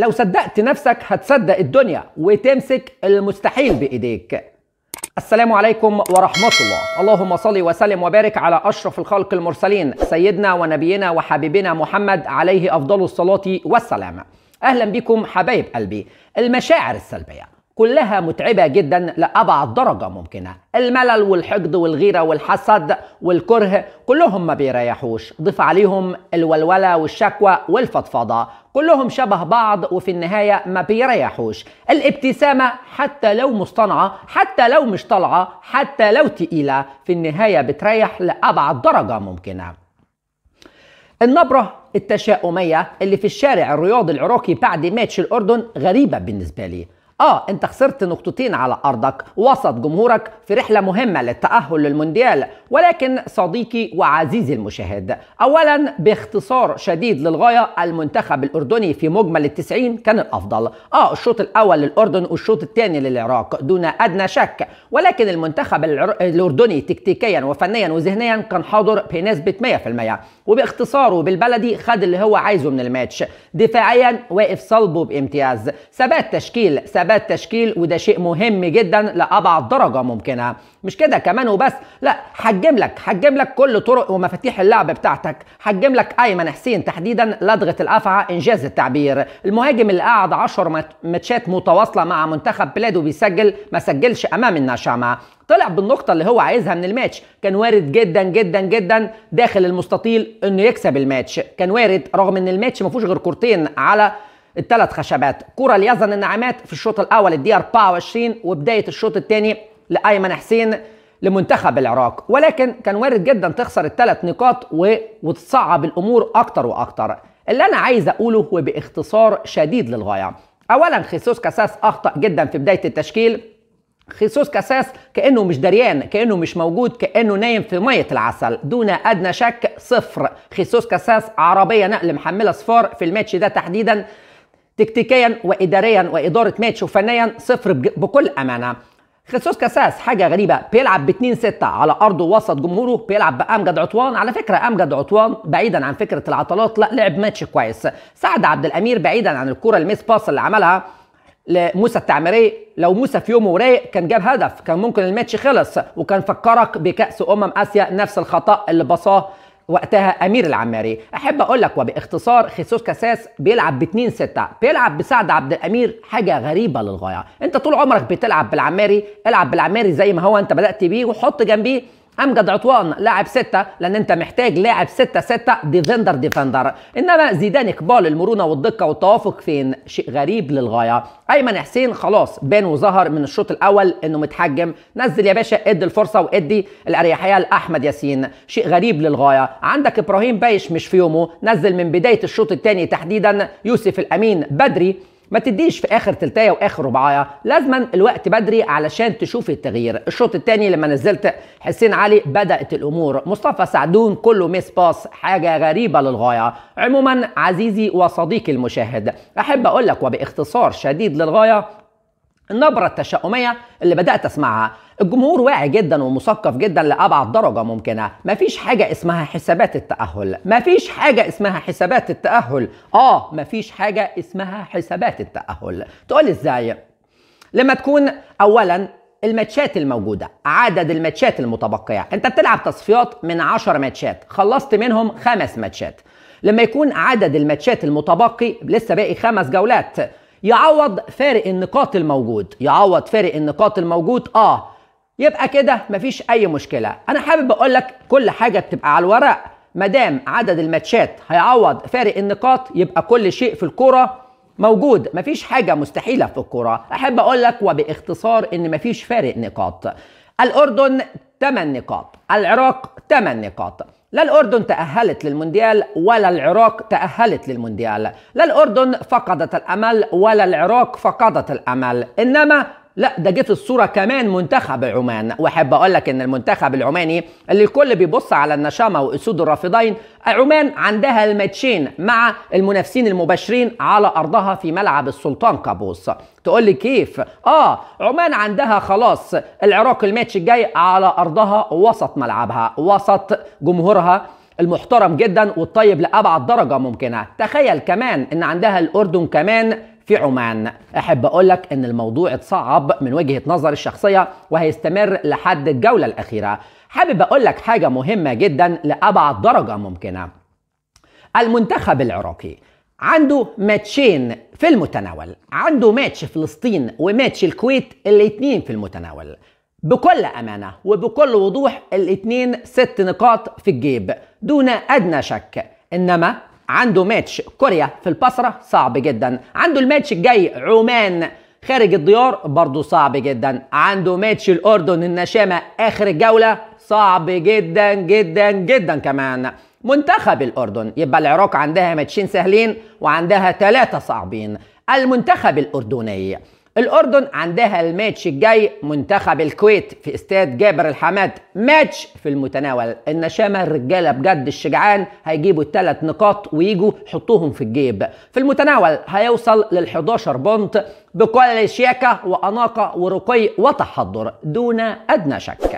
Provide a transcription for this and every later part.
لو صدقت نفسك هتصدق الدنيا وتمسك المستحيل بايديك السلام عليكم ورحمة الله اللهم صل وسلم وبارك على أشرف الخلق المرسلين سيدنا ونبينا وحبيبنا محمد عليه أفضل الصلاة والسلام أهلا بكم حبايب قلبي المشاعر السلبية كلها متعبة جدا لأبعد درجة ممكنة الملل والحقد والغيرة والحسد والكره كلهم ما بيريحوش ضيف عليهم الولولة والشكوى والفضفضة كلهم شبه بعض وفي النهاية ما بيريحوش الابتسامة حتى لو مصطنعة حتى لو مش طالعة حتى لو تقيلة في النهاية بتريح لأبعد درجة ممكنة النبرة التشاؤمية اللي في الشارع الرياضي العراقي بعد ماتش الأردن غريبة بالنسبة لي اه انت خسرت نقطتين على ارضك وسط جمهورك في رحله مهمه للتاهل للمونديال ولكن صديقي وعزيزي المشاهد اولا باختصار شديد للغايه المنتخب الاردني في مجمل التسعين كان الافضل اه الشوط الاول للاردن والشوط الثاني للعراق دون ادنى شك ولكن المنتخب الاردني تكتيكيا وفنيا وذهنيا كان حاضر بنسبه 100% وباختصاره بالبلدي خد اللي هو عايزه من الماتش دفاعيا واقف صلبه بامتياز ثبات تشكيل ثبات حسابات تشكيل وده شيء مهم جدا لأبعد درجة ممكنة مش كده كمان وبس لا حجم لك حجم لك كل طرق ومفاتيح اللعب بتاعتك حجم لك أيمن حسين تحديدا لدغة الافعى إنجاز التعبير المهاجم اللي قعد 10 ماتشات متواصلة مع منتخب بلاده بيسجل ما سجلش أمام النشامة طلع بالنقطة اللي هو عايزها من الماتش كان وارد جدا جدا جدا داخل المستطيل انه يكسب الماتش كان وارد رغم ان الماتش ما فيهوش غير كورتين على الثلاث خشبات كره ليزن النعمات في الشوط الاول الدقيقه 24 وبدايه الشوط الثاني لايمن حسين لمنتخب العراق ولكن كان وارد جدا تخسر الثلاث نقاط و... وتصعب الامور اكتر واكتر اللي انا عايز اقوله وباختصار شديد للغايه اولا خيسوس كاساس اخطا جدا في بدايه التشكيل خيسوس كاساس كانه مش دريان كانه مش موجود كانه نايم في ميه العسل دون ادنى شك صفر خيسوس كاساس عربيه نقل محمله صفار في الماتش ده تحديدا تكتيكيا واداريا واداره ماتش وفنيا صفر بكل امانه خيسوس كاساس حاجه غريبه بيلعب ب 2 6 على ارضه وسط جمهوره بيلعب بامجد عطوان على فكره امجد عطوان بعيدا عن فكره العطلات لا لعب ماتش كويس سعد عبد الامير بعيدا عن الكره الميس باس اللي عملها لموسى التعميري لو موسى في يومه رايق كان جاب هدف كان ممكن الماتش خلص وكان فكرك بكاس امم اسيا نفس الخطا اللي بصاه وقتها امير العماري احب اقول لك وباختصار خيسوس كاساس بيلعب ب 2 6 بيلعب بسعد عبد الامير حاجه غريبه للغايه انت طول عمرك بتلعب بالعماري العب بالعماري زي ما هو انت بدات بيه وحط جنبيه امجد عطوان لاعب ستة لان انت محتاج لاعب ستة ستة ديفندر ديفندر انما زيدان اقبال المرونه والدقه والتوافق فين شيء غريب للغايه ايمن حسين خلاص بان وظهر من الشوط الاول انه متحجم نزل يا باشا ادي الفرصه وادي الاريحيه لاحمد ياسين شيء غريب للغايه عندك ابراهيم بايش مش في يومه نزل من بدايه الشوط الثاني تحديدا يوسف الامين بدري ما تديش في اخر تلتايه واخر ربعايه لازما الوقت بدري علشان تشوف التغيير الشوط الثاني لما نزلت حسين علي بدات الامور مصطفى سعدون كله ميس باس حاجه غريبه للغايه عموما عزيزي وصديقي المشاهد احب اقول لك وباختصار شديد للغايه النبرة التشاؤمية اللي بدأت أسمعها الجمهور واعي جدا ومثقف جدا لأبعد درجة ممكنة مفيش حاجة اسمها حسابات التأهل مفيش حاجة اسمها حسابات التأهل آه مفيش حاجة اسمها حسابات التأهل تقول إزاي؟ لما تكون أولا الماتشات الموجوده عدد الماتشات المتبقيه انت بتلعب تصفيات من 10 ماتشات خلصت منهم خمس ماتشات لما يكون عدد الماتشات المتبقي لسه باقي خمس جولات يعوض فارق النقاط الموجود يعوض فارق النقاط الموجود اه يبقى كده مفيش اي مشكله انا حابب اقول لك كل حاجه بتبقى على الورق ما دام عدد الماتشات هيعوض فارق النقاط يبقى كل شيء في الكوره موجود مفيش حاجه مستحيله في الكوره احب اقول لك وباختصار ان مفيش فارق نقاط الاردن 8 نقاط العراق 8 نقاط لا الأردن تأهلت للمونديال ولا العراق تأهلت للمونديال لا الأردن فقدت الأمل ولا العراق فقدت الأمل إنما لا ده جه في الصوره كمان منتخب عمان واحب اقول لك ان المنتخب العماني اللي الكل بيبص على النشامه واسود الرافضين عمان عندها الماتشين مع المنافسين المباشرين على ارضها في ملعب السلطان قابوس تقول لي كيف اه عمان عندها خلاص العراق الماتش الجاي على ارضها وسط ملعبها وسط جمهورها المحترم جدا والطيب لابعد درجه ممكنه تخيل كمان ان عندها الاردن كمان في عمان احب اقول لك ان الموضوع اتصعب من وجهه نظري الشخصيه وهيستمر لحد الجوله الاخيره حابب اقول لك حاجه مهمه جدا لابعد درجه ممكنه المنتخب العراقي عنده ماتشين في المتناول عنده ماتش فلسطين وماتش الكويت الاتنين في المتناول بكل أمانة وبكل وضوح الاتنين ست نقاط في الجيب دون أدنى شك إنما عنده ماتش كوريا في البصرة صعب جدا عنده الماتش الجاي عمان خارج الديار برضه صعب جدا عنده ماتش الأردن النشامة آخر الجولة صعب جدا جدا جدا كمان منتخب الأردن يبقى العراق عندها ماتشين سهلين وعندها ثلاثة صعبين المنتخب الأردني الاردن عندها الماتش الجاي منتخب الكويت في استاد جابر الحماد ماتش في المتناول النشامه الرجاله بجد الشجعان هيجيبوا الثلاث نقاط ويجوا يحطوهم في الجيب في المتناول هيوصل لل11 بونت بكل شياكه واناقه ورقي وتحضر دون ادنى شك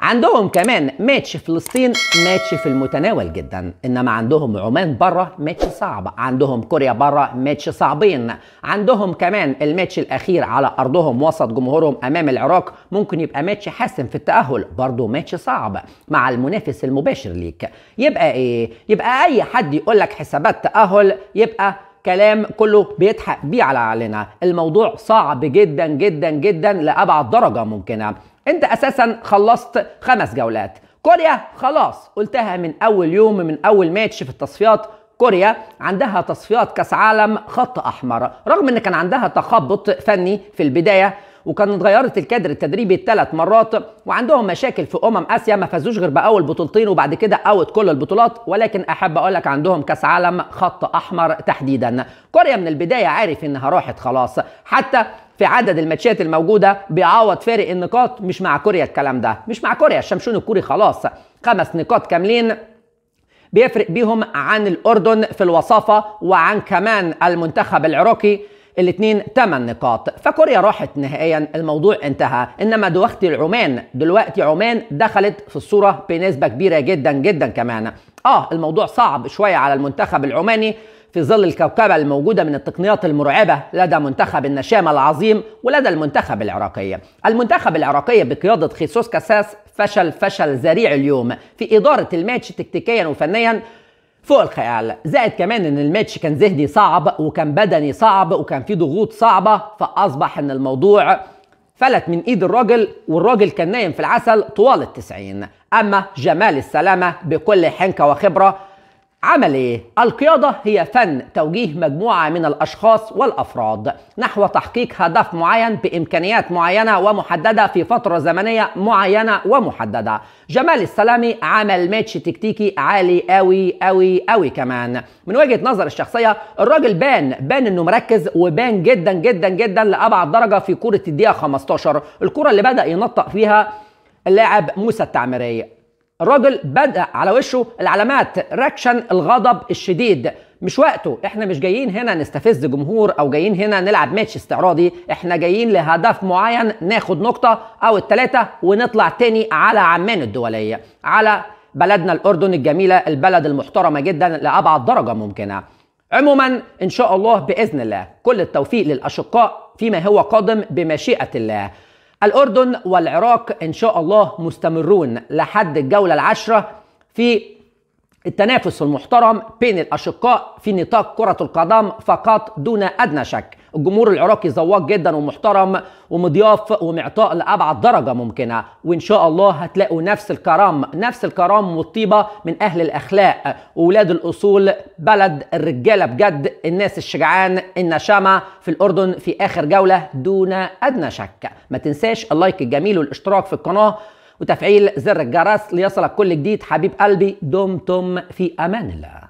عندهم كمان ماتش فلسطين ماتش في المتناول جدا انما عندهم عمان بره ماتش صعب عندهم كوريا بره ماتش صعبين عندهم كمان الماتش الاخير على ارضهم وسط جمهورهم امام العراق ممكن يبقى ماتش حاسم في التاهل برضه ماتش صعب مع المنافس المباشر ليك يبقى ايه يبقى اي حد يقول لك حسابات تاهل يبقى كلام كله بيضحك بيه على علينا الموضوع صعب جدا جدا جدا لابعد درجه ممكنه انت اساسا خلصت خمس جولات كوريا خلاص قلتها من اول يوم من اول ماتش في التصفيات كوريا عندها تصفيات كاس عالم خط احمر رغم ان كان عندها تخبط فني في البدايه وكان اتغيرت الكادر التدريبي ثلاث مرات وعندهم مشاكل في امم اسيا ما فازوش غير باول بطولتين وبعد كده اوت كل البطولات ولكن احب اقول لك عندهم كاس عالم خط احمر تحديدا كوريا من البدايه عارف انها راحت خلاص حتى في عدد الماتشات الموجوده بيعوض فارق النقاط مش مع كوريا الكلام ده مش مع كوريا الشمشون الكوري خلاص خمس نقاط كاملين بيفرق بيهم عن الاردن في الوصافه وعن كمان المنتخب العراقي الاثنين 8 نقاط فكوريا راحت نهائيا الموضوع انتهى انما دوختي عمان دلوقتي عمان دخلت في الصوره بنسبه كبيره جدا جدا كمان اه الموضوع صعب شويه على المنتخب العماني في ظل الكوكبة الموجودة من التقنيات المرعبة لدى منتخب النشامة العظيم ولدى المنتخب العراقي المنتخب العراقي بقيادة خيسوس كاساس فشل فشل ذريع اليوم في إدارة الماتش تكتيكيا وفنيا فوق الخيال زائد كمان ان الماتش كان ذهني صعب وكان بدني صعب وكان في ضغوط صعبة فأصبح ان الموضوع فلت من ايد الراجل والراجل كان نايم في العسل طوال التسعين اما جمال السلامة بكل حنكة وخبرة عمل ايه؟ القيادة هي فن توجيه مجموعة من الأشخاص والأفراد نحو تحقيق هدف معين بإمكانيات معينة ومحددة في فترة زمنية معينة ومحددة جمال السلامي عمل ماتش تكتيكي عالي قوي قوي قوي كمان من وجهة نظر الشخصية الراجل بان بان انه مركز وبان جدا جدا جدا لأبعد درجة في كرة الدقيقة 15 الكرة اللي بدأ ينطق فيها اللاعب موسى التعميري الراجل بدأ على وشه العلامات ريكشن الغضب الشديد مش وقته احنا مش جايين هنا نستفز جمهور او جايين هنا نلعب ماتش استعراضي احنا جايين لهدف معين ناخد نقطة او التلاتة ونطلع تاني على عمان الدولية على بلدنا الاردن الجميلة البلد المحترمة جدا لابعد درجة ممكنة عموما ان شاء الله باذن الله كل التوفيق للاشقاء فيما هو قادم بمشيئة الله الأردن والعراق إن شاء الله مستمرون لحد الجولة العشرة في التنافس المحترم بين الاشقاء في نطاق كره القدم فقط دون ادنى شك الجمهور العراقي ذواق جدا ومحترم ومضياف ومعطاء لابعد درجه ممكنه وان شاء الله هتلاقوا نفس الكرم نفس الكرام والطيبه من اهل الاخلاق واولاد الاصول بلد الرجاله بجد الناس الشجعان النشامه في الاردن في اخر جوله دون ادنى شك ما تنساش اللايك الجميل والاشتراك في القناه وتفعيل زر الجرس ليصلك كل جديد حبيب قلبي دمتم في امان الله